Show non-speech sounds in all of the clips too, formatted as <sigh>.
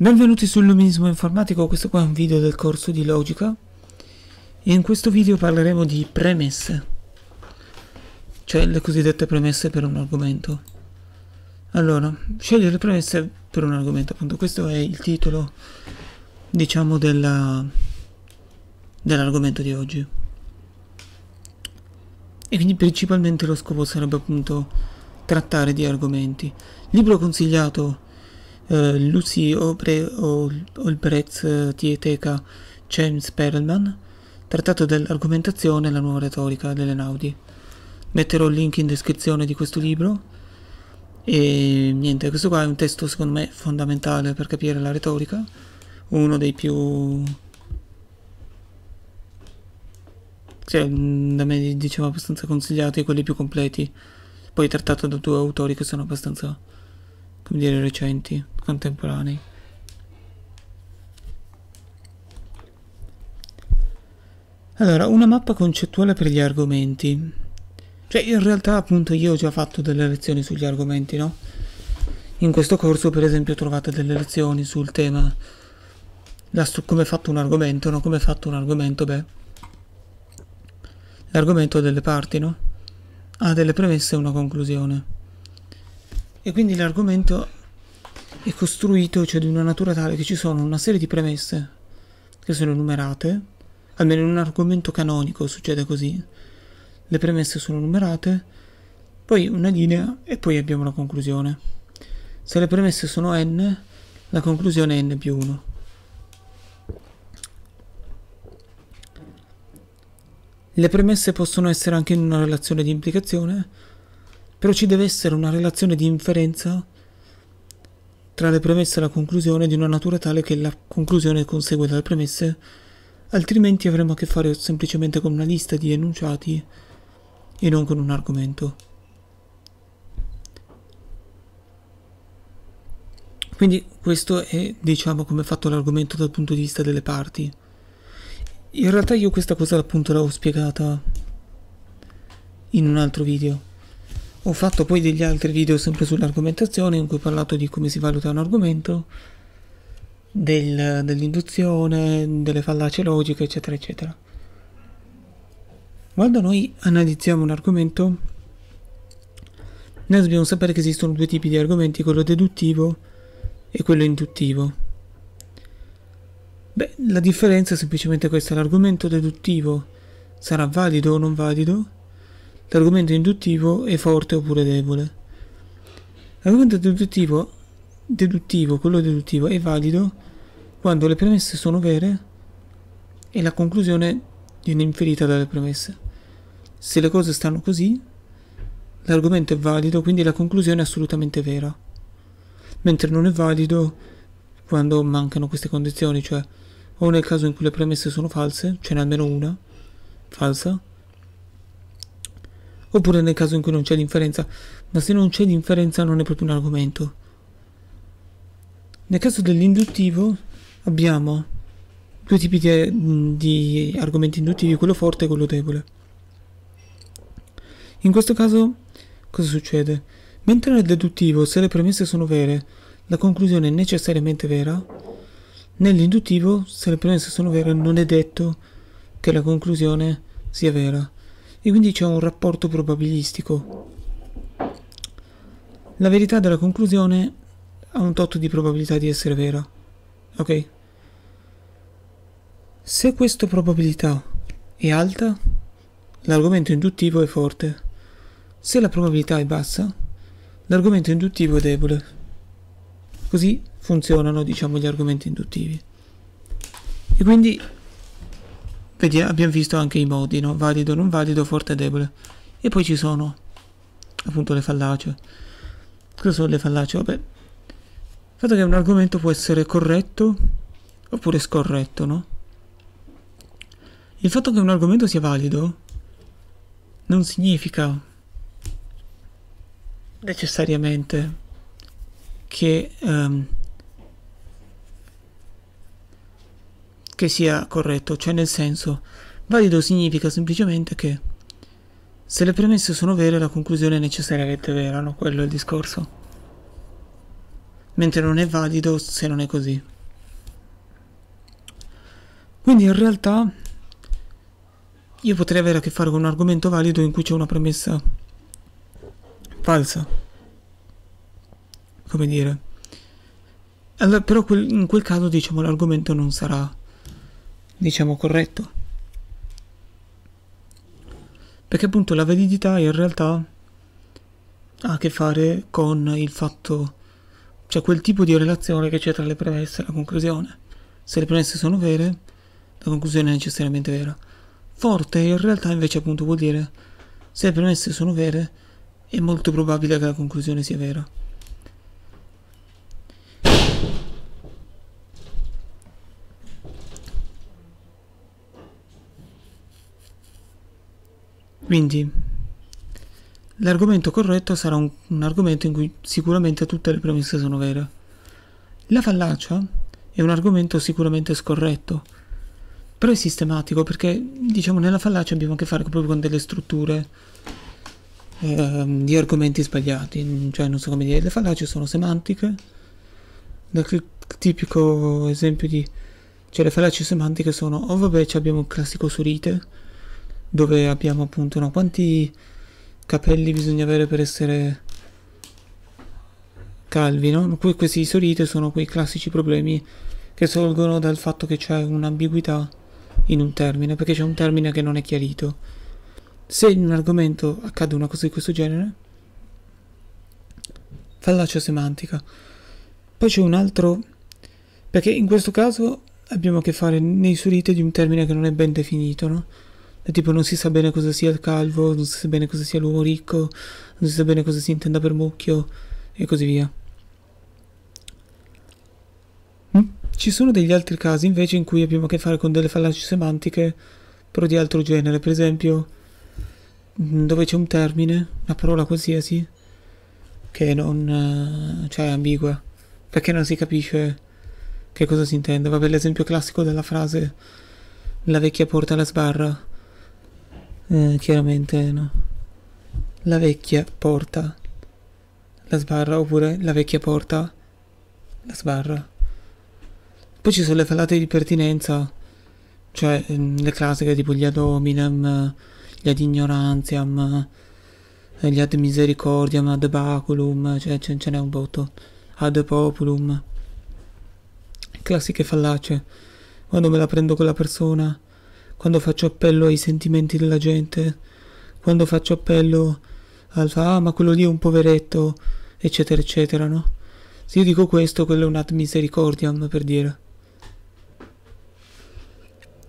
Benvenuti sull'Uminismo Informatico, questo qua è un video del corso di logica e in questo video parleremo di premesse, cioè le cosiddette premesse per un argomento. Allora, scegliere le premesse per un argomento, appunto, questo è il titolo, diciamo, dell'argomento di oggi. E quindi principalmente lo scopo sarebbe appunto trattare di argomenti. Libro consigliato eh, Lucy Obre Olbrecht eh, Dieteca James Perelman, trattato dell'argomentazione e la nuova retorica delle Naudi. Metterò il link in descrizione di questo libro. E niente, questo qua è un testo secondo me fondamentale per capire la retorica, uno dei più... Cioè, mm, da me diciamo abbastanza consigliati, quelli più completi, poi trattato da due autori che sono abbastanza come dire recenti, contemporanei. Allora, una mappa concettuale per gli argomenti. Cioè, in realtà appunto io ho già fatto delle lezioni sugli argomenti, no? In questo corso, per esempio, trovate delle lezioni sul tema come è fatto un argomento, no? Come è fatto un argomento, beh. L'argomento ha delle parti, no? Ha delle premesse e una conclusione. E quindi l'argomento è costruito, cioè di una natura tale che ci sono una serie di premesse che sono numerate almeno in un argomento canonico succede così, le premesse sono numerate, poi una linea e poi abbiamo la conclusione. Se le premesse sono n, la conclusione è n più 1. Le premesse possono essere anche in una relazione di implicazione, però ci deve essere una relazione di inferenza tra le premesse e la conclusione di una natura tale che la conclusione consegue dalle premesse, altrimenti avremo a che fare semplicemente con una lista di enunciati e non con un argomento. Quindi questo è, diciamo, come è fatto l'argomento dal punto di vista delle parti. In realtà io questa cosa appunto l'avevo spiegata in un altro video. Ho fatto poi degli altri video sempre sull'argomentazione in cui ho parlato di come si valuta un argomento, del, dell'induzione, delle fallacie logiche, eccetera, eccetera. Quando noi analizziamo un argomento, noi dobbiamo sapere che esistono due tipi di argomenti, quello deduttivo e quello induttivo. Beh, la differenza è semplicemente questa, l'argomento deduttivo sarà valido o non valido, l'argomento induttivo è forte oppure debole. L'argomento deduttivo, deduttivo, quello deduttivo, è valido quando le premesse sono vere e la conclusione viene inferita dalle premesse. Se le cose stanno così, l'argomento è valido, quindi la conclusione è assolutamente vera. Mentre non è valido quando mancano queste condizioni, cioè o nel caso in cui le premesse sono false, ce n'è almeno una falsa, oppure nel caso in cui non c'è l'inferenza, ma se non c'è l'inferenza non è proprio un argomento. Nel caso dell'induttivo abbiamo due tipi di, di argomenti induttivi, quello forte e quello debole. In questo caso cosa succede? Mentre nel deduttivo se le premesse sono vere, la conclusione è necessariamente vera, nell'induttivo se le premesse sono vere non è detto che la conclusione sia vera e quindi c'è un rapporto probabilistico. La verità della conclusione ha un tot di probabilità di essere vera. Ok? Se questa probabilità è alta, l'argomento induttivo è forte. Se la probabilità è bassa, l'argomento induttivo è debole. Così funzionano, diciamo, gli argomenti induttivi. E quindi Vedi, abbiamo visto anche i modi, no? Valido, non valido, forte, debole. E poi ci sono appunto le fallacie. Cosa sono le fallacie? Vabbè, il fatto che un argomento può essere corretto oppure scorretto, no? Il fatto che un argomento sia valido non significa necessariamente che um, che sia corretto, cioè nel senso, valido significa semplicemente che se le premesse sono vere la conclusione è necessariamente vera, no? Quello è il discorso. Mentre non è valido se non è così. Quindi in realtà io potrei avere a che fare con un argomento valido in cui c'è una premessa falsa. Come dire. Allora, però quel, in quel caso diciamo l'argomento non sarà diciamo corretto perché appunto la validità in realtà ha a che fare con il fatto cioè quel tipo di relazione che c'è tra le premesse e la conclusione se le premesse sono vere la conclusione è necessariamente vera forte in realtà invece appunto vuol dire se le premesse sono vere è molto probabile che la conclusione sia vera Quindi l'argomento corretto sarà un, un argomento in cui sicuramente tutte le premesse sono vere. La fallacia è un argomento sicuramente scorretto, però è sistematico perché diciamo nella fallacia abbiamo a che fare proprio con delle strutture eh, di argomenti sbagliati, cioè non so come dire, le fallacie sono semantiche, dal tipico esempio di cioè le fallacie semantiche sono o oh vabbè abbiamo un classico surite dove abbiamo appunto no, quanti capelli bisogna avere per essere calvi no? Que questi sorite sono quei classici problemi che sorgono dal fatto che c'è un'ambiguità in un termine perché c'è un termine che non è chiarito se in un argomento accade una cosa di questo genere fallacia semantica poi c'è un altro perché in questo caso abbiamo a che fare nei surite di un termine che non è ben definito no? tipo non si sa bene cosa sia il calvo, non si sa bene cosa sia l'uomo ricco, non si sa bene cosa si intenda per mucchio e così via. Mm? Ci sono degli altri casi invece in cui abbiamo a che fare con delle fallaci semantiche, però di altro genere, per esempio mm, dove c'è un termine, una parola qualsiasi, che non... Eh, cioè è ambigua, perché non si capisce che cosa si intende. Vabbè, l'esempio classico della frase la vecchia porta alla sbarra eh, chiaramente no. la vecchia porta la sbarra oppure la vecchia porta la sbarra poi ci sono le falate di pertinenza cioè mm, le classiche tipo gli ad hominem gli ad ignorantiam eh, gli ad misericordiam ad baculum cioè ce, ce n'è un botto ad populum classiche fallace. quando me la prendo con la persona quando faccio appello ai sentimenti della gente, quando faccio appello al fa, ah, ma quello lì è un poveretto, eccetera, eccetera, no? Se io dico questo, quello è un ad misericordiam, per dire.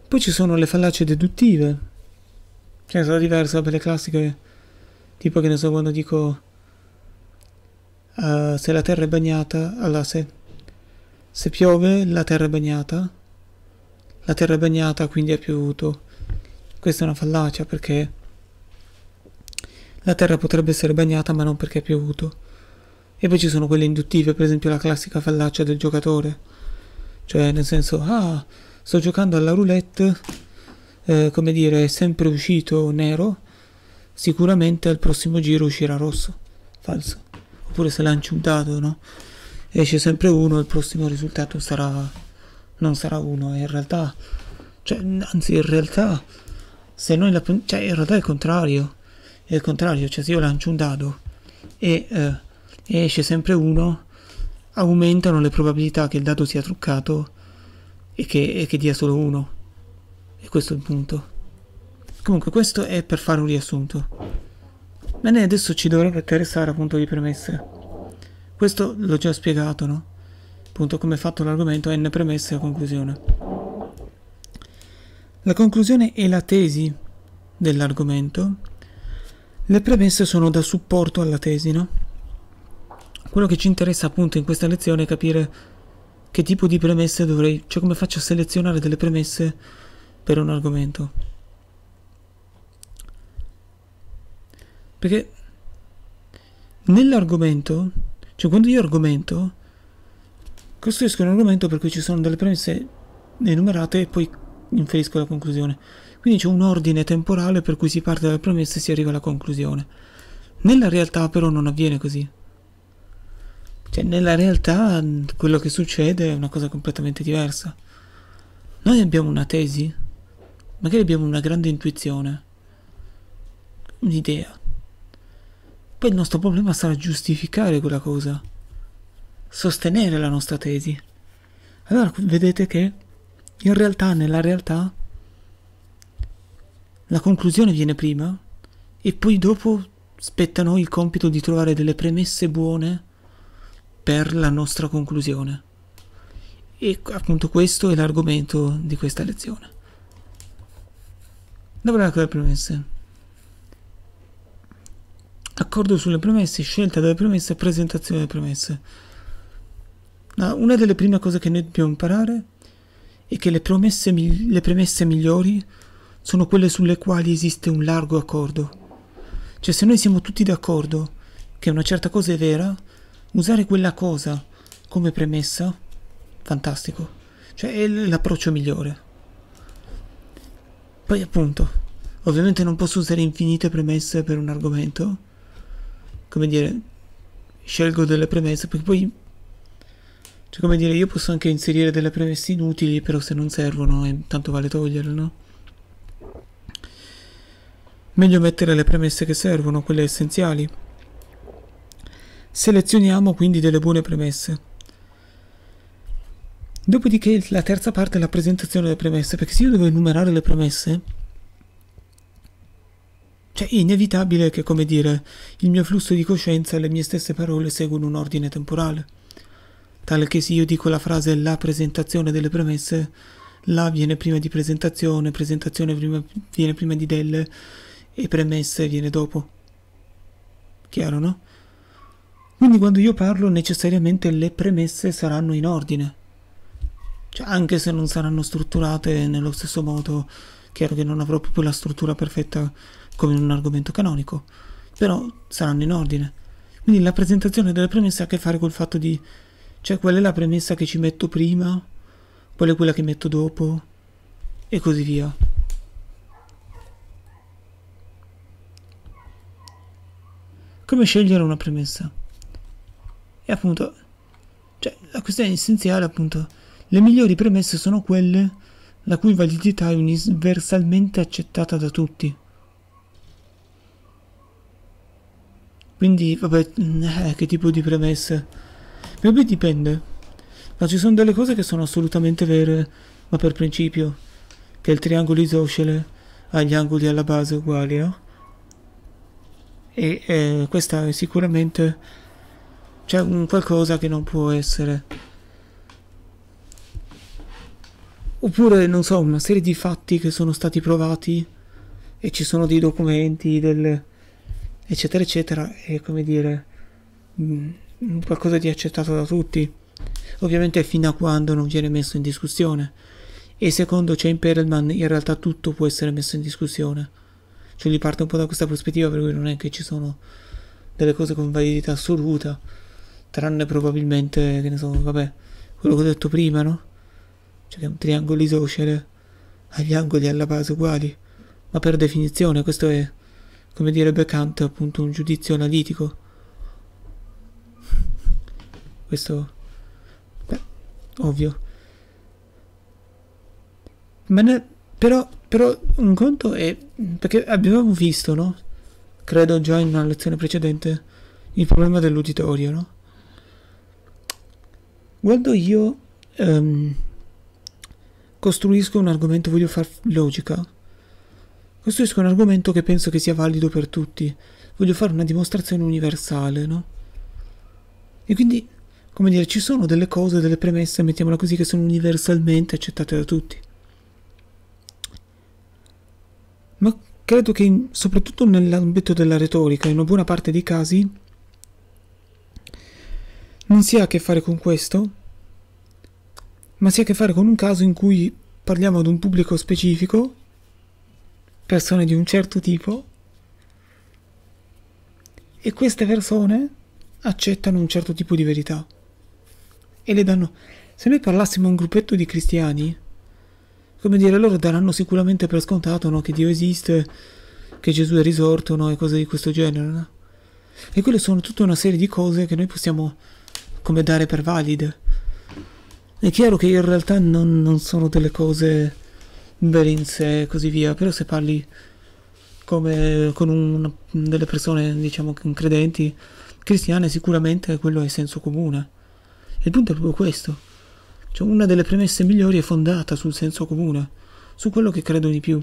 Poi ci sono le fallacie deduttive, che ne sono diverse per le classiche, tipo che ne so quando dico uh, se la terra è bagnata, allora se, se piove la terra è bagnata, la terra è bagnata, quindi è piovuto. Questa è una fallacia perché la terra potrebbe essere bagnata ma non perché è piovuto. E poi ci sono quelle induttive, per esempio la classica fallacia del giocatore. Cioè, nel senso, ah, sto giocando alla roulette, eh, come dire, è sempre uscito nero, sicuramente al prossimo giro uscirà rosso. Falso. Oppure se lancio un dado, no? Esce sempre uno, il prossimo risultato sarà non sarà uno, in realtà, cioè, anzi, in realtà, se noi la, cioè, in realtà è il contrario, è il contrario, cioè, se io lancio un dado e, eh, esce sempre uno, aumentano le probabilità che il dado sia truccato e che, e che dia solo uno. E questo è il punto. Comunque, questo è per fare un riassunto. Bene, adesso ci dovrebbe interessare appunto di premesse. Questo l'ho già spiegato, no? appunto come è fatto l'argomento n premesse e conclusione. La conclusione è la tesi dell'argomento, le premesse sono da supporto alla tesi, no? Quello che ci interessa appunto in questa lezione è capire che tipo di premesse dovrei, cioè come faccio a selezionare delle premesse per un argomento. Perché nell'argomento, cioè quando io argomento, costruiscono un argomento per cui ci sono delle premesse enumerate e poi inferisco la conclusione. Quindi c'è un ordine temporale per cui si parte dalle premesse e si arriva alla conclusione. Nella realtà però non avviene così. Cioè nella realtà quello che succede è una cosa completamente diversa. Noi abbiamo una tesi, magari abbiamo una grande intuizione, un'idea. Poi il nostro problema sarà giustificare quella cosa sostenere la nostra tesi. Allora vedete che in realtà, nella realtà, la conclusione viene prima e poi dopo spetta a noi il compito di trovare delle premesse buone per la nostra conclusione. E appunto questo è l'argomento di questa lezione. Lavora con le premesse. Accordo sulle premesse, scelta delle premesse, presentazione delle premesse. Ma una delle prime cose che noi dobbiamo imparare è che le, promesse, le premesse migliori sono quelle sulle quali esiste un largo accordo. Cioè se noi siamo tutti d'accordo che una certa cosa è vera, usare quella cosa come premessa, fantastico. Cioè è l'approccio migliore. Poi appunto, ovviamente non posso usare infinite premesse per un argomento. Come dire, scelgo delle premesse perché poi cioè, come dire, io posso anche inserire delle premesse inutili, però se non servono, eh, tanto vale toglierle, no? Meglio mettere le premesse che servono, quelle essenziali. Selezioniamo quindi delle buone premesse. Dopodiché la terza parte è la presentazione delle premesse, perché se io devo enumerare le premesse, cioè è inevitabile che, come dire, il mio flusso di coscienza e le mie stesse parole seguano un ordine temporale tale che se io dico la frase la presentazione delle premesse, la viene prima di presentazione, presentazione prima, viene prima di delle e premesse viene dopo. Chiaro, no? Quindi quando io parlo necessariamente le premesse saranno in ordine. Cioè, anche se non saranno strutturate nello stesso modo, chiaro che non avrò proprio la struttura perfetta come in un argomento canonico, però saranno in ordine. Quindi la presentazione delle premesse ha a che fare col fatto di cioè, qual è la premessa che ci metto prima? Qual è quella che metto dopo? E così via. Come scegliere una premessa? E appunto, cioè, la questione essenziale, appunto, le migliori premesse sono quelle la cui validità è universalmente accettata da tutti. Quindi, vabbè, eh, che tipo di premesse? Per me dipende. Ma ci sono delle cose che sono assolutamente vere, ma per principio. Che il triangolo isoscele ha gli angoli alla base uguali, no? E eh, questa è sicuramente... C'è un qualcosa che non può essere. Oppure, non so, una serie di fatti che sono stati provati e ci sono dei documenti, delle... eccetera, eccetera, e come dire... Mh, mm, qualcosa di accettato da tutti, ovviamente fino a quando non viene messo in discussione. E secondo Chain Perelman in realtà tutto può essere messo in discussione. Cioè lui parte un po' da questa prospettiva per cui non è che ci sono delle cose con validità assoluta, tranne probabilmente, che ne so, vabbè, quello che ho detto prima, no? Cioè che un triangolo isocele, agli angoli alla base uguali, ma per definizione questo è, come direbbe Kant, appunto un giudizio analitico questo beh, ovvio ma ne, però, però un conto è perché abbiamo visto no credo già in una lezione precedente il problema dell'uditorio no quando io um, costruisco un argomento voglio fare logica costruisco un argomento che penso che sia valido per tutti voglio fare una dimostrazione universale no e quindi come dire, ci sono delle cose, delle premesse, mettiamola così, che sono universalmente accettate da tutti. Ma credo che soprattutto nell'ambito della retorica, in una buona parte dei casi, non si ha a che fare con questo, ma si ha a che fare con un caso in cui parliamo ad un pubblico specifico, persone di un certo tipo, e queste persone accettano un certo tipo di verità e le danno... Se noi parlassimo a un gruppetto di cristiani, come dire, loro daranno sicuramente per scontato no, che Dio esiste, che Gesù è risorto no, e cose di questo genere. No? E quelle sono tutta una serie di cose che noi possiamo come dare per valide. È chiaro che in realtà non, non sono delle cose belle in sé e così via, però se parli come con un, delle persone, diciamo, credenti, cristiane, sicuramente quello è senso comune. E Il punto è proprio questo. Cioè una delle premesse migliori è fondata sul senso comune, su quello che credo di più.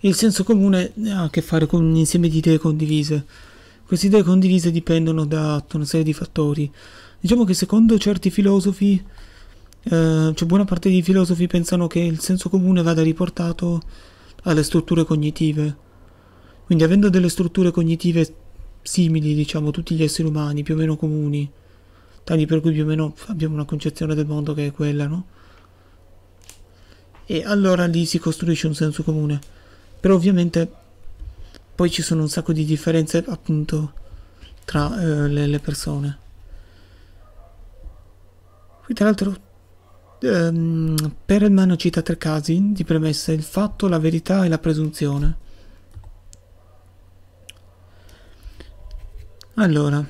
Il senso comune ha a che fare con un insieme di idee condivise. Queste idee condivise dipendono da una serie di fattori. Diciamo che secondo certi filosofi, eh, cioè buona parte dei filosofi pensano che il senso comune vada riportato alle strutture cognitive. Quindi avendo delle strutture cognitive simili, diciamo, tutti gli esseri umani, più o meno comuni. Tali per cui più o meno abbiamo una concezione del mondo che è quella, no? E allora lì si costruisce un senso comune. Però ovviamente poi ci sono un sacco di differenze appunto tra eh, le, le, persone. Qui tra l'altro ehm, Perelman cita tre casi di premessa, il fatto, la verità e la presunzione. Allora,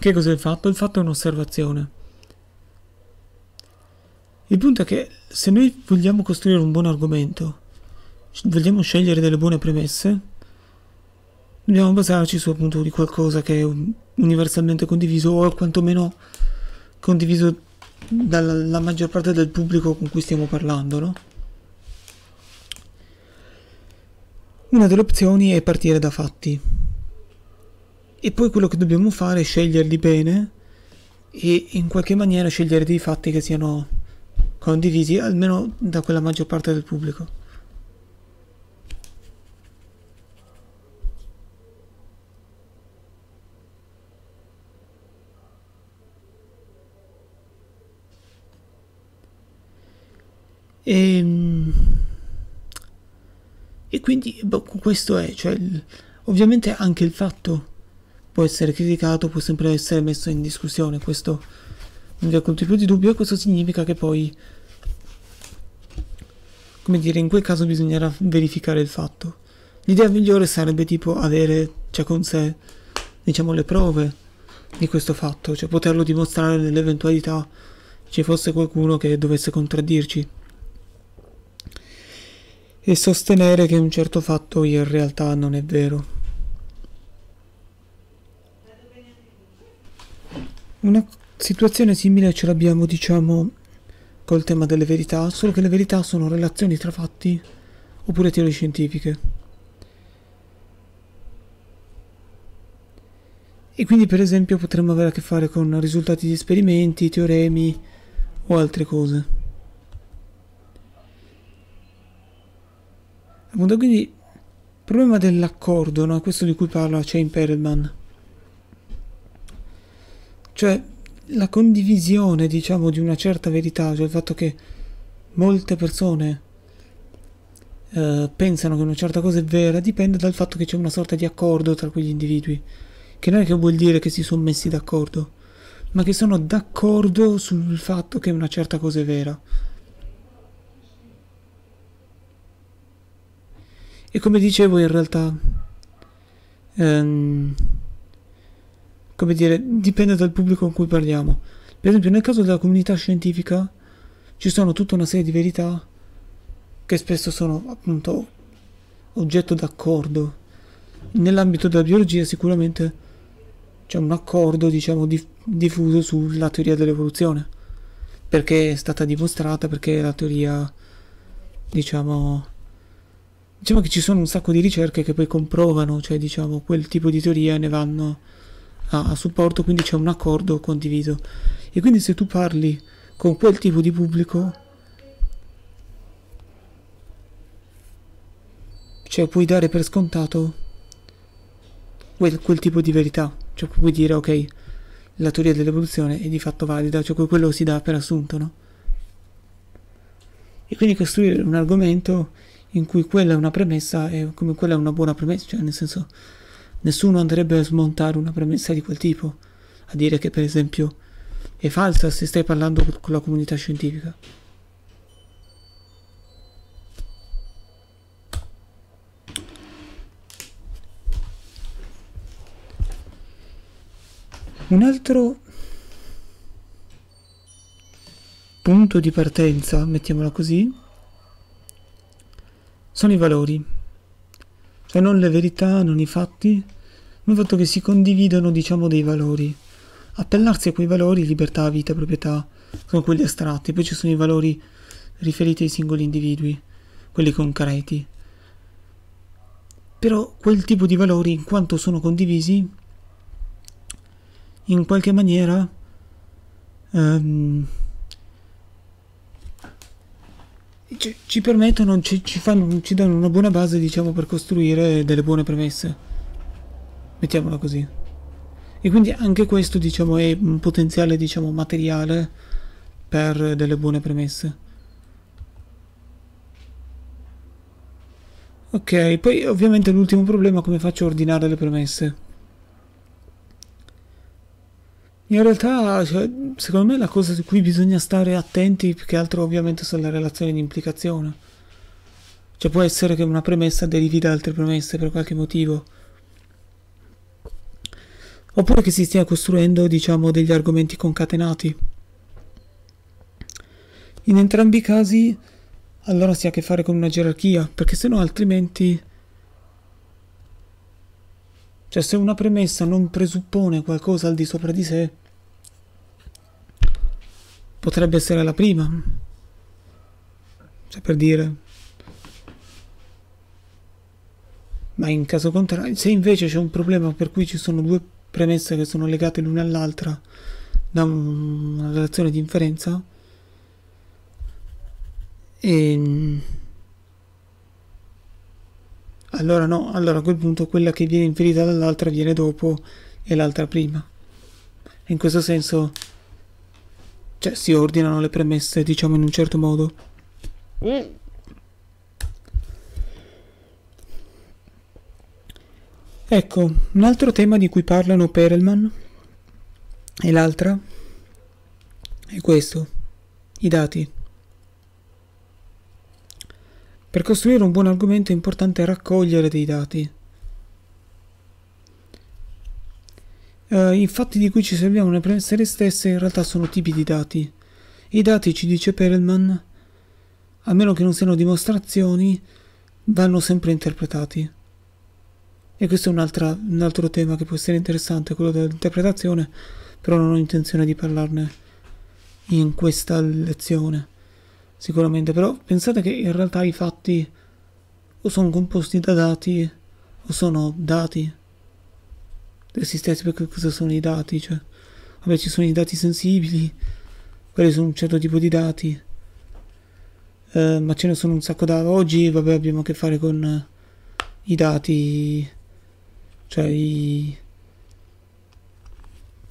che cos'è il fatto? Il fatto è un'osservazione. Il punto è che se noi vogliamo costruire un buon argomento, vogliamo scegliere delle buone premesse, dobbiamo basarci su appunto di qualcosa che è universalmente condiviso o quantomeno condiviso dalla maggior parte del pubblico con cui stiamo parlando, no? Una delle opzioni è partire da fatti. E poi quello che dobbiamo fare è sceglierli bene e in qualche maniera scegliere dei fatti che siano condivisi almeno da quella maggior parte del pubblico. E ehm, e quindi boh, questo è, cioè, ovviamente anche il fatto può essere criticato, può sempre essere messo in discussione, questo non vi è conto più di dubbio, e questo significa che poi, come dire, in quel caso bisognerà verificare il fatto. L'idea migliore sarebbe tipo avere, cioè, con sé, diciamo, le prove di questo fatto, cioè poterlo dimostrare nell'eventualità ci fosse qualcuno che dovesse contraddirci e sostenere che un certo fatto in realtà non è vero. Una situazione simile ce l'abbiamo, diciamo, col tema delle verità, solo che le verità sono relazioni tra fatti oppure teorie scientifiche. E quindi, per esempio, potremmo avere a che fare con risultati di esperimenti, teoremi o altre cose. Appunto, quindi il problema dell'accordo, no? questo di cui parla Chain Perelman, cioè la condivisione, diciamo, di una certa verità, cioè il fatto che molte persone eh, pensano che una certa cosa è vera, dipende dal fatto che c'è una sorta di accordo tra quegli individui, che non è che vuol dire che si sono messi d'accordo, ma che sono d'accordo sul fatto che una certa cosa è vera. E come dicevo in realtà, ehm, come dire, dipende dal pubblico con cui parliamo. Per esempio nel caso della comunità scientifica ci sono tutta una serie di verità che spesso sono appunto oggetto d'accordo. Nell'ambito della biologia sicuramente c'è un accordo diciamo dif- diffuso sulla teoria dell'evoluzione perché è stata dimostrata, perché è la teoria diciamo Diciamo che ci sono un sacco di ricerche che poi comprovano, cioè diciamo quel tipo di teoria ne vanno a, a supporto, quindi c'è un accordo condiviso. E quindi se tu parli con quel tipo di pubblico, cioè puoi dare per scontato quel, quel tipo di verità, cioè puoi dire ok, la teoria dell'evoluzione è di fatto valida, cioè quello si dà per assunto, no? E quindi costruire un argomento in cui quella è una premessa e come quella è una buona premessa, cioè nel senso nessuno andrebbe a smontare una premessa di quel tipo, a dire che per esempio è falsa se stai parlando con la comunità scientifica. Un altro punto di partenza, mettiamola così, sono i valori, cioè non le verità, non i fatti, ma il fatto che si condividono, diciamo, dei valori. Appellarsi a quei valori, libertà, vita, proprietà, sono quelli astratti, poi ci sono i valori riferiti ai singoli individui, quelli concreti. Però quel tipo di valori, in quanto sono condivisi, in qualche maniera... Um, ci, ci permettono, ci, ci, fanno, ci danno una buona base, diciamo, per costruire delle buone premesse. Mettiamola così. E quindi anche questo, diciamo, è un potenziale, diciamo, materiale per delle buone premesse. Ok, poi ovviamente l'ultimo problema è come faccio a ordinare le premesse. In realtà, cioè, secondo me la cosa su cui bisogna stare attenti più che altro ovviamente sono le relazioni di implicazione. Cioè può essere che una premessa derivi da altre premesse per qualche motivo. Oppure che si stia costruendo, diciamo, degli argomenti concatenati. In entrambi i casi allora si ha a che fare con una gerarchia, perché se no altrimenti... Cioè se una premessa non presuppone qualcosa al di sopra di sé, potrebbe essere la prima. Cioè per dire. Ma in caso contrario, se invece c'è un problema per cui ci sono due premesse che sono legate l'una all'altra da un, una relazione di inferenza, e, ehm, allora no, allora a quel punto quella che viene inferita dall'altra viene dopo e l'altra prima. In questo senso cioè, si ordinano le premesse, diciamo in un certo modo. Mm. Ecco, un altro tema di cui parlano Perelman e l'altra è questo, i dati. Per costruire un buon argomento è importante raccogliere dei dati. eh, i fatti di cui ci serviamo nelle premesse stesse in realtà sono tipi di dati. I dati, ci dice Perelman, a meno che non siano dimostrazioni, vanno sempre interpretati. E questo è un, altra, un altro tema che può essere interessante, quello dell'interpretazione, però non ho intenzione di parlarne in questa lezione, sicuramente. Però pensate che in realtà i fatti o sono composti da dati o sono dati resistenza perché cosa sono i dati? Cioè, vabbè, ci sono i dati sensibili, quelli sono un certo tipo di dati, eh, ma ce ne sono un sacco da oggi. Vabbè, abbiamo a che fare con eh, i dati, cioè i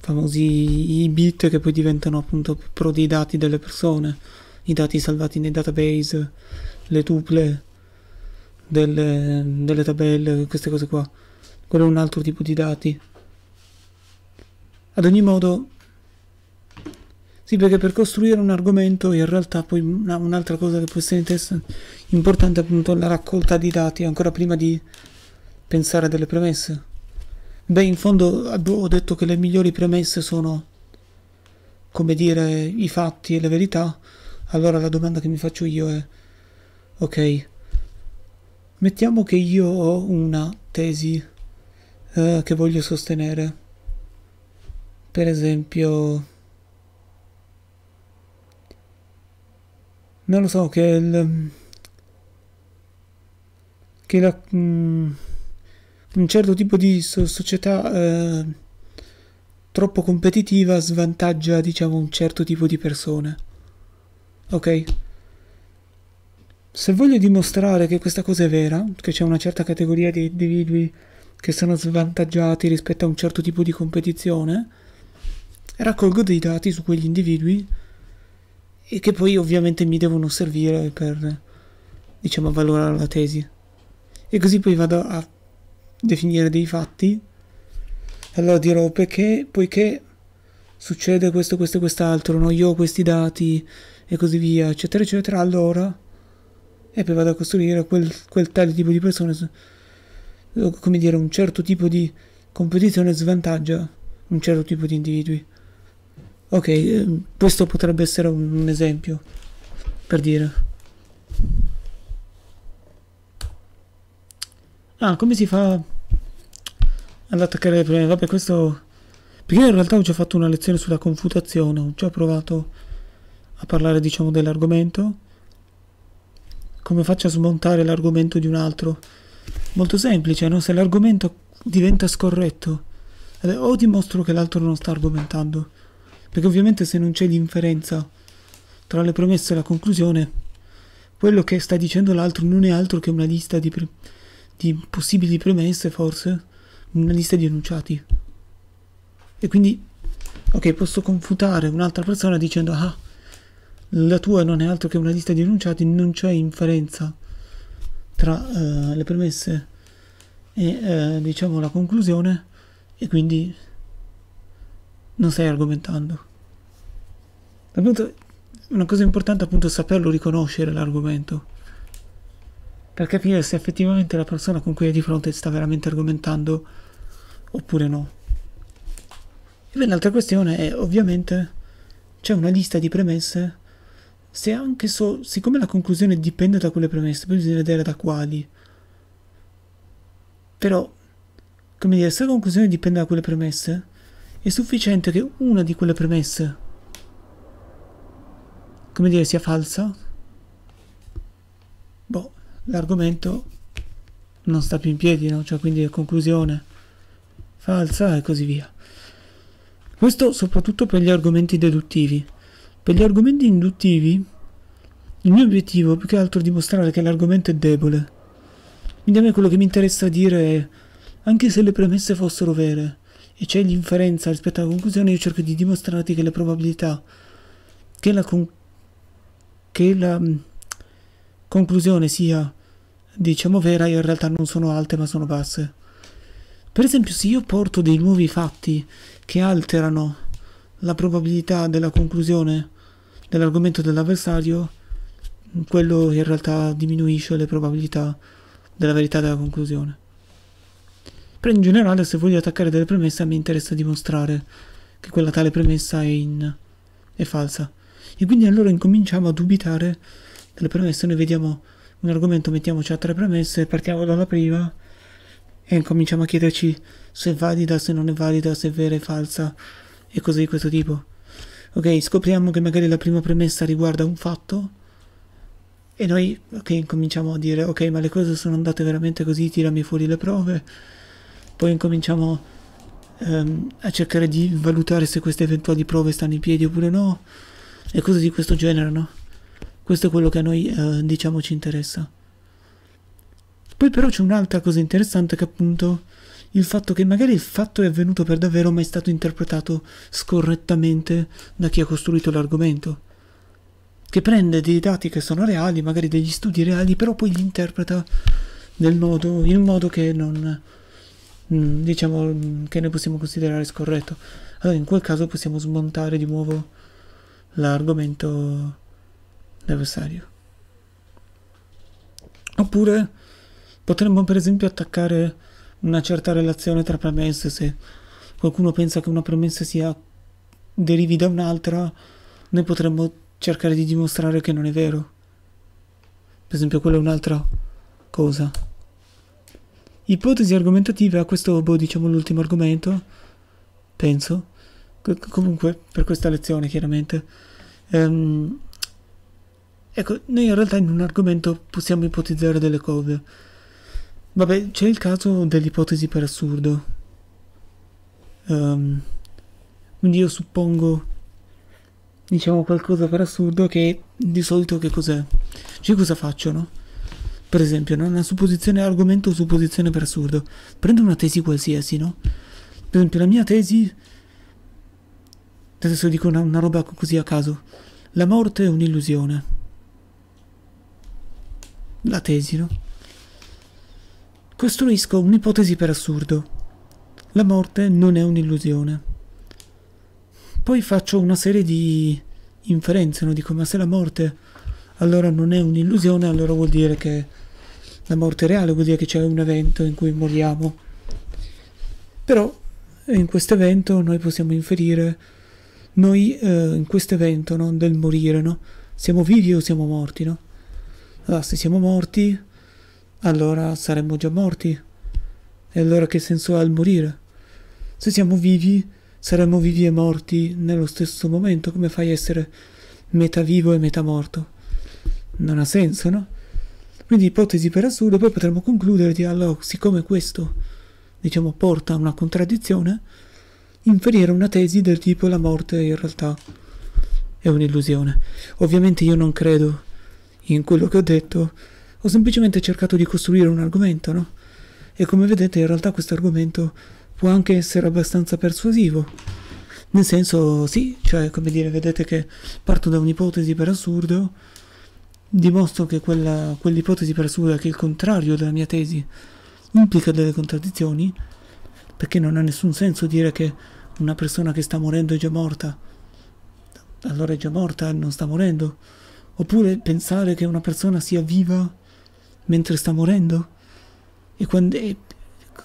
famosi i bit che poi diventano appunto pro dei dati delle persone, i dati salvati nei database, le tuple delle, delle tabelle, queste cose qua. Quello è un altro tipo di dati. Ad ogni modo, sì, perché per costruire un argomento in realtà poi una, un'altra cosa che può essere importante è appunto la raccolta di dati, ancora prima di pensare a delle premesse. Beh, in fondo ho detto che le migliori premesse sono, come dire, i fatti e le verità. Allora la domanda che mi faccio io è, ok, mettiamo che io ho una tesi eh, che voglio sostenere per esempio non lo so che il che la, mh, mm, un certo tipo di so società eh, troppo competitiva svantaggia diciamo un certo tipo di persone ok se voglio dimostrare che questa cosa è vera che c'è una certa categoria di individui che sono svantaggiati rispetto a un certo tipo di competizione raccolgo dei dati su quegli individui e che poi ovviamente mi devono servire per, diciamo, avvalorare la tesi. E così poi vado a definire dei fatti. Allora dirò perché, poiché succede questo, questo e quest'altro, no? io ho questi dati e così via, eccetera, eccetera, allora... E poi vado a costruire quel, quel tale tipo di persone, come dire, un certo tipo di competizione svantaggia un certo tipo di individui. Ok, ehm, questo potrebbe essere un esempio, per dire. Ah, come si fa ad attaccare le prime? Vabbè, questo... Perché in realtà ho già fatto una lezione sulla confutazione, ho già provato a parlare, diciamo, dell'argomento. Come faccio a smontare l'argomento di un altro? Molto semplice, no? Se l'argomento diventa scorretto, eh, o dimostro che l'altro non sta argomentando, perché ovviamente se non c'è l'inferenza tra le premesse e la conclusione, quello che sta dicendo l'altro non è altro che una lista di, pre di possibili premesse, forse, una lista di enunciati. E quindi, ok, posso confutare un'altra persona dicendo, ah, la tua non è altro che una lista di enunciati, non c'è inferenza tra uh, le premesse e uh, diciamo la conclusione e quindi non stai argomentando. Appunto, una cosa importante appunto è saperlo riconoscere l'argomento. Per capire se effettivamente la persona con cui è di fronte sta veramente argomentando oppure no. E poi l'altra questione è ovviamente c'è una lista di premesse. Se anche so, siccome la conclusione dipende da quelle premesse, poi bisogna vedere da quali. Però, come dire, se la conclusione dipende da quelle premesse, è sufficiente che una di quelle premesse, come dire, sia falsa, boh, l'argomento non sta più in piedi, no? Cioè, quindi conclusione falsa e così via. Questo soprattutto per gli argomenti deduttivi. Per gli argomenti induttivi, il mio obiettivo è più che altro dimostrare che l'argomento è debole. Quindi a me quello che mi interessa dire è, anche se le premesse fossero vere, e c'è l'inferenza rispetto alla conclusione, io cerco di dimostrarti che le probabilità che la, con che la mm, conclusione sia, diciamo, vera, in realtà non sono alte ma sono basse. Per esempio, se io porto dei nuovi fatti che alterano la probabilità della conclusione dell'argomento dell'avversario, quello in realtà diminuisce le probabilità della verità della conclusione. Però in generale se voglio attaccare delle premesse mi interessa dimostrare che quella tale premessa è, in... è falsa. E quindi allora incominciamo a dubitare delle premesse. Noi vediamo un argomento, mettiamoci a tre premesse, partiamo dalla prima e incominciamo a chiederci se è valida, se non è valida, se è vera, è falsa e cose di questo tipo. Ok, scopriamo che magari la prima premessa riguarda un fatto e noi, ok, incominciamo a dire, ok, ma le cose sono andate veramente così, tirami fuori le prove poi incominciamo ehm, a cercare di valutare se queste eventuali prove stanno in piedi oppure no e cose di questo genere, no? Questo è quello che a noi eh, diciamo ci interessa. Poi però c'è un'altra cosa interessante che appunto il fatto che magari il fatto è avvenuto per davvero ma è stato interpretato scorrettamente da chi ha costruito l'argomento che prende dei dati che sono reali, magari degli studi reali, però poi li interpreta nel modo, in modo che non, Mm, diciamo che ne possiamo considerare scorretto allora in quel caso possiamo smontare di nuovo l'argomento avversario oppure potremmo per esempio attaccare una certa relazione tra premesse se qualcuno pensa che una premessa sia derivi da un'altra noi potremmo cercare di dimostrare che non è vero per esempio quella è un'altra cosa Ipotesi argomentative a questo boh, diciamo l'ultimo argomento, penso. C comunque, per questa lezione, chiaramente. Ehm, ecco, noi in realtà in un argomento possiamo ipotizzare delle cose. Vabbè, c'è il caso dell'ipotesi per assurdo. Um, quindi io suppongo, diciamo, qualcosa per assurdo che di solito che cos'è? Cioè cosa faccio, no? Per esempio, no? una supposizione argomento o supposizione per assurdo. Prendo una tesi qualsiasi, no? Per esempio, la mia tesi... Adesso dico una, una roba così a caso. La morte è un'illusione. La tesi, no? Costruisco un'ipotesi per assurdo. La morte non è un'illusione. Poi faccio una serie di inferenze, no? Dico, ma se la morte allora non è un'illusione, allora vuol dire che la morte è reale, vuol dire che c'è un evento in cui moriamo. Però eh, in questo evento noi possiamo inferire, noi eh, in questo evento no, del morire, no? siamo vivi o siamo morti? No? Allora se siamo morti, allora saremmo già morti. E allora che senso ha il morire? Se siamo vivi, saremmo vivi e morti nello stesso momento, come fai a essere metà vivo e metà morto? non ha senso, no? Quindi ipotesi per assurdo, poi potremmo concludere di allora, siccome questo, diciamo, porta a una contraddizione, inferire una tesi del tipo la morte in realtà è un'illusione. Ovviamente io non credo in quello che ho detto, ho semplicemente cercato di costruire un argomento, no? E come vedete in realtà questo argomento può anche essere abbastanza persuasivo. Nel senso, sì, cioè, come dire, vedete che parto da un'ipotesi per assurdo, dimostro che quell'ipotesi quell per assurda che il contrario della mia tesi implica delle contraddizioni, perché non ha nessun senso dire che una persona che sta morendo è già morta, allora è già morta, non sta morendo, oppure pensare che una persona sia viva mentre sta morendo, e quando è,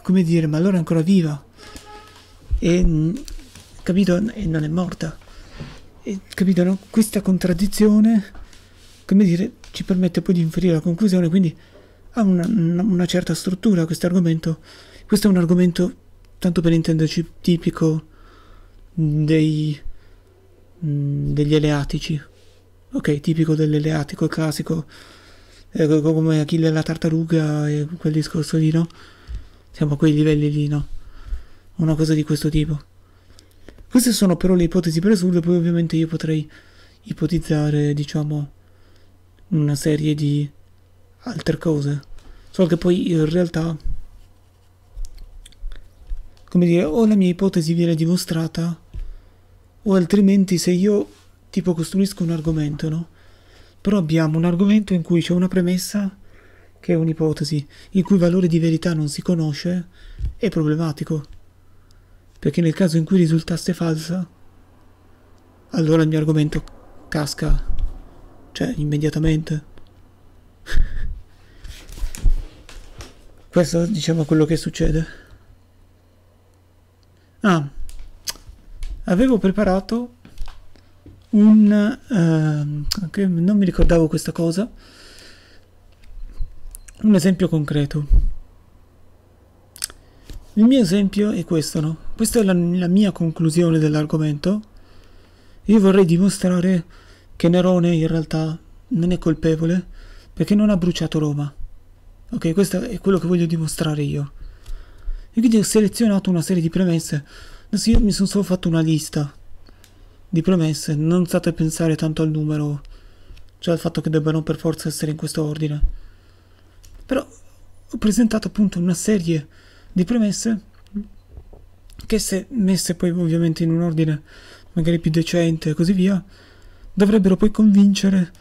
come dire, ma allora è ancora viva, e, mm, capito, e non è morta, e, capito, no? questa contraddizione come dire, ci permette poi di inferire la conclusione, quindi ha una, una certa struttura questo argomento. Questo è un argomento, tanto per intenderci, tipico dei, mm, degli eleatici, ok, tipico dell'eleatico classico, eh, come Achille e la tartaruga e quel discorso lì, no? Siamo a quei livelli lì, no? Una cosa di questo tipo. Queste sono però le ipotesi presunte, poi ovviamente io potrei ipotizzare, diciamo, una serie di altre cose. Solo che poi in realtà, come dire, o la mia ipotesi viene dimostrata, o altrimenti se io tipo costruisco un argomento, no? Però abbiamo un argomento in cui c'è una premessa che è un'ipotesi, il cui valore di verità non si conosce, è problematico. Perché nel caso in cui risultasse falsa, allora il mio argomento casca cioè, immediatamente. Questo diciamo quello che succede. Ah, avevo preparato un... Uh, ehm, okay, non mi ricordavo questa cosa. Un esempio concreto. Il mio esempio è questo, no? Questa è la, la mia conclusione dell'argomento. Io vorrei dimostrare che Nerone in realtà non è colpevole perché non ha bruciato Roma. Ok, questo è quello che voglio dimostrare io. E quindi ho selezionato una serie di premesse. Adesso io mi sono solo fatto una lista di premesse, non state a pensare tanto al numero, cioè al fatto che debbano per forza essere in questo ordine. Però ho presentato appunto una serie di premesse che se messe poi ovviamente in un ordine magari più decente e così via, dovrebbero poi convincere,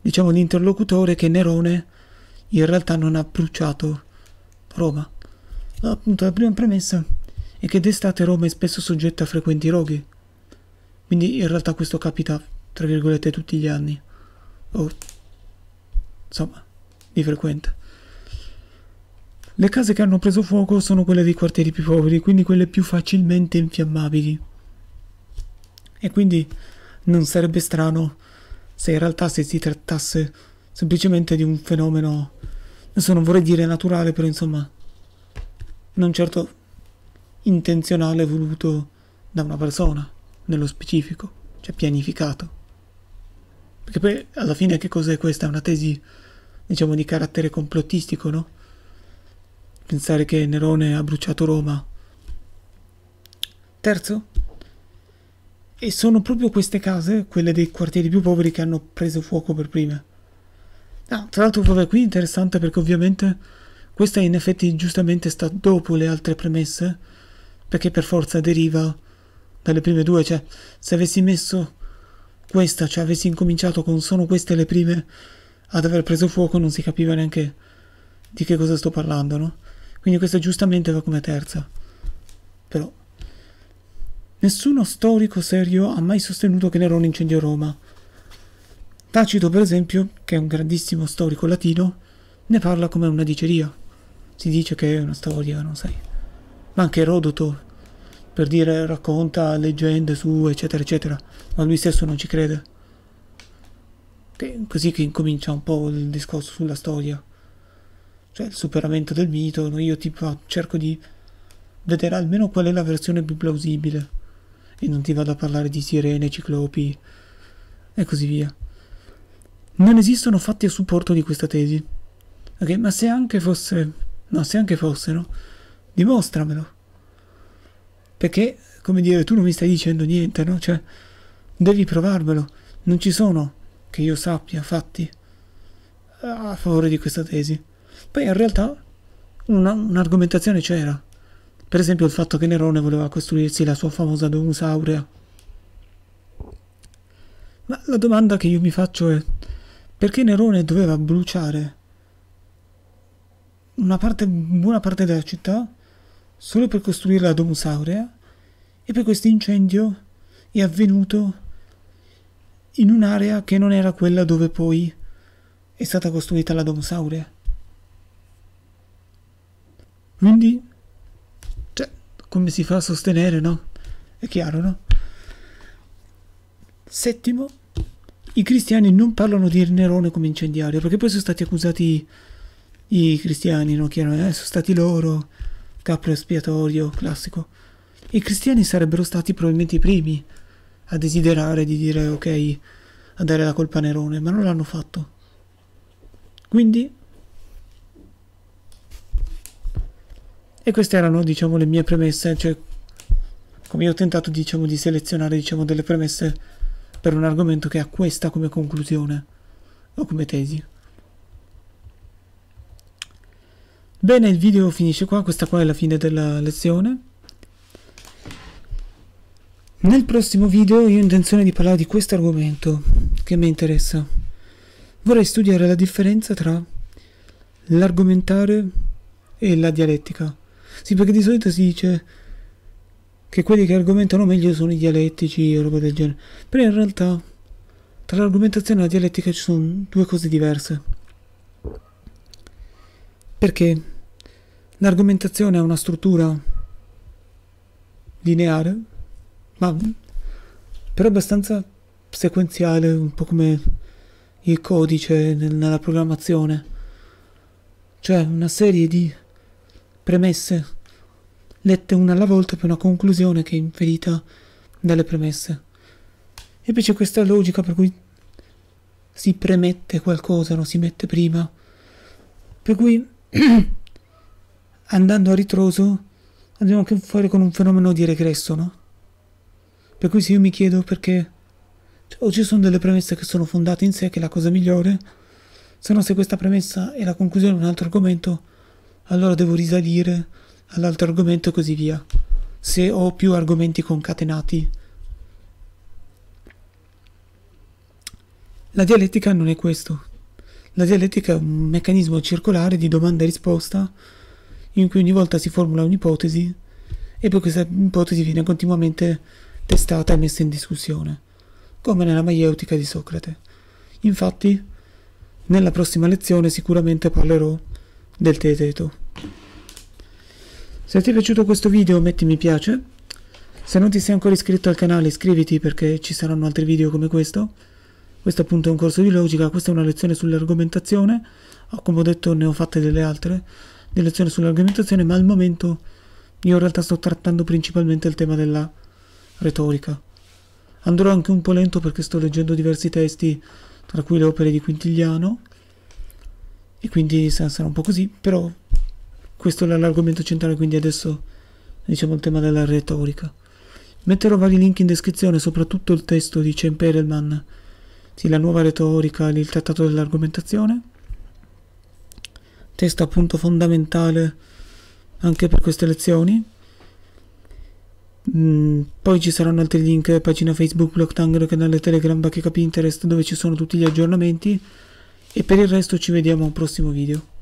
diciamo, l'interlocutore che Nerone in realtà non ha bruciato Roma. Appunto, la prima premessa è che d'estate Roma è spesso soggetta a frequenti roghi, quindi in realtà questo capita, tra virgolette, tutti gli anni, o insomma, di frequente. Le case che hanno preso fuoco sono quelle dei quartieri più poveri, quindi quelle più facilmente infiammabili. E quindi non sarebbe strano se in realtà se si trattasse semplicemente di un fenomeno, adesso non vorrei dire naturale, però insomma, non certo intenzionale voluto da una persona, nello specifico, cioè pianificato. Perché poi alla fine che cos'è questa? È Una tesi, diciamo, di carattere complottistico, no? Pensare che Nerone ha bruciato Roma. Terzo, e sono proprio queste case, quelle dei quartieri più poveri, che hanno preso fuoco per prime. Ah, tra l'altro, vabbè, qui è interessante perché ovviamente questa in effetti giustamente sta dopo le altre premesse, perché per forza deriva dalle prime due, cioè se avessi messo questa, cioè avessi incominciato con sono queste le prime ad aver preso fuoco, non si capiva neanche di che cosa sto parlando, no? Quindi questa giustamente va come terza. Però Nessuno storico serio ha mai sostenuto che Nerone incendiò Roma. Tacito, per esempio, che è un grandissimo storico latino, ne parla come una diceria. Si dice che è una storia, non sai. Ma anche Erodoto, per dire, racconta leggende su, eccetera, eccetera, ma lui stesso non ci crede. Che, così che incomincia un po' il discorso sulla storia. Cioè, il superamento del mito, io tipo cerco di vedere almeno qual è la versione più plausibile e non ti vado a parlare di sirene, ciclopi e così via. Non esistono fatti a supporto di questa tesi. Ok, ma se anche fosse... No, se anche fossero, dimostramelo. Perché, come dire, tu non mi stai dicendo niente, no? Cioè, devi provarmelo. Non ci sono, che io sappia, fatti a favore di questa tesi. Poi in realtà un'argomentazione un c'era. Per esempio il fatto che Nerone voleva costruirsi la sua famosa Domus Aurea. Ma la domanda che io mi faccio è perché Nerone doveva bruciare una parte, buona parte della città solo per costruire la Domus Aurea e poi questo incendio è avvenuto in un'area che non era quella dove poi è stata costruita la Domus Aurea. Quindi come si fa a sostenere, no? È chiaro, no? Settimo, i cristiani non parlano di Nerone come incendiario, perché poi sono stati accusati i cristiani, no? Chiaro, eh? sono stati loro, capro espiatorio, classico. I cristiani sarebbero stati probabilmente i primi a desiderare di dire ok, a dare la colpa a Nerone, ma non l'hanno fatto. Quindi E queste erano, diciamo, le mie premesse, cioè come io ho tentato, diciamo, di selezionare, diciamo, delle premesse per un argomento che ha questa come conclusione o come tesi. Bene, il video finisce qua, questa qua è la fine della lezione. Nel prossimo video io ho intenzione di parlare di questo argomento che mi interessa. Vorrei studiare la differenza tra l'argomentare e la dialettica. Sì, perché di solito si dice che quelli che argomentano meglio sono i dialettici o roba del genere. Però in realtà tra l'argomentazione e la dialettica ci sono due cose diverse. Perché l'argomentazione ha una struttura lineare, ma però abbastanza sequenziale, un po' come il codice nella programmazione. Cioè una serie di premesse, lette una alla volta per una conclusione che è impedita dalle premesse. E poi c'è questa logica per cui si premette qualcosa, non si mette prima. Per cui, <clears throat> andando a ritroso, abbiamo a che fare con un fenomeno di regresso, no? Per cui se io mi chiedo perché cioè, o ci sono delle premesse che sono fondate in sé, che è la cosa migliore, se no se questa premessa è la conclusione di un altro argomento, allora devo risalire all'altro argomento e così via. Se ho più argomenti concatenati. La dialettica non è questo. La dialettica è un meccanismo circolare di domanda e risposta in cui ogni volta si formula un'ipotesi e poi questa ipotesi viene continuamente testata e messa in discussione, come nella maieutica di Socrate. Infatti, nella prossima lezione sicuramente parlerò del teteto. Se ti è piaciuto questo video metti mi piace, se non ti sei ancora iscritto al canale iscriviti perché ci saranno altri video come questo, questo appunto è un corso di logica, questa è una lezione sull'argomentazione, ah, come ho detto ne ho fatte delle altre, di lezioni sull'argomentazione, ma al momento io in realtà sto trattando principalmente il tema della retorica. Andrò anche un po' lento perché sto leggendo diversi testi, tra cui le opere di Quintiliano, e quindi sarà un po' così, però questo è l'argomento centrale, quindi adesso diciamo il tema della retorica. Metterò vari link in descrizione, soprattutto il testo di Cemperelman, sì, la nuova retorica, il trattato dell'argomentazione, testo appunto fondamentale anche per queste lezioni. Mm, poi ci saranno altri link, pagina Facebook, blog Tango, canale Telegram, bacheca Pinterest, dove ci sono tutti gli aggiornamenti. E per il resto ci vediamo a un prossimo video.